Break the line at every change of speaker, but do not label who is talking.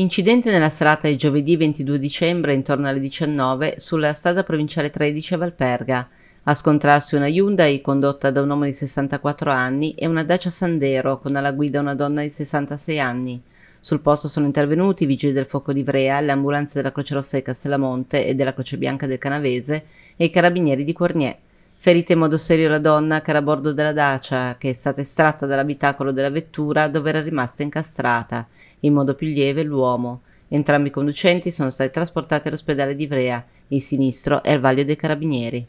Incidente nella serata di giovedì 22 dicembre intorno alle 19 sulla strada provinciale 13 a Valperga. A scontrarsi una Hyundai condotta da un uomo di 64 anni e una Dacia Sandero con alla guida una donna di 66 anni. Sul posto sono intervenuti i vigili del fuoco di Ivrea, le ambulanze della Croce Rossa di Castellamonte e della Croce Bianca del Canavese e i carabinieri di Cornier. Ferita in modo serio la donna che era a bordo della Dacia, che è stata estratta dall'abitacolo della vettura dove era rimasta incastrata, in modo più lieve l'uomo. Entrambi i conducenti sono stati trasportati all'ospedale di Ivrea, il sinistro è il vaglio dei carabinieri.